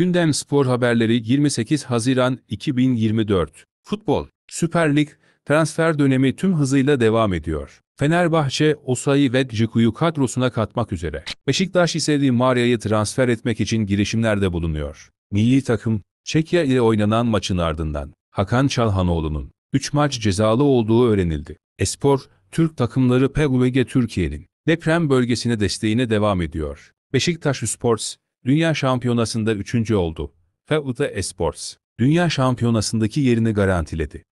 Gündem Spor Haberleri 28 Haziran 2024 Futbol Süper Lig transfer dönemi tüm hızıyla devam ediyor. Fenerbahçe, Osayi ve Ciku'yu kadrosuna katmak üzere. Beşiktaş ise Di Maria'yı transfer etmek için girişimlerde bulunuyor. Milli takım, Çekya ile oynanan maçın ardından Hakan Çalhanoğlu'nun 3 maç cezalı olduğu öğrenildi. Espor, Türk takımları PUBG Türkiye'nin deprem bölgesine desteğine devam ediyor. Beşiktaş Sports, Dünya Şampiyonası'nda üçüncü oldu. Feuta Esports, Dünya Şampiyonası'ndaki yerini garantiledi.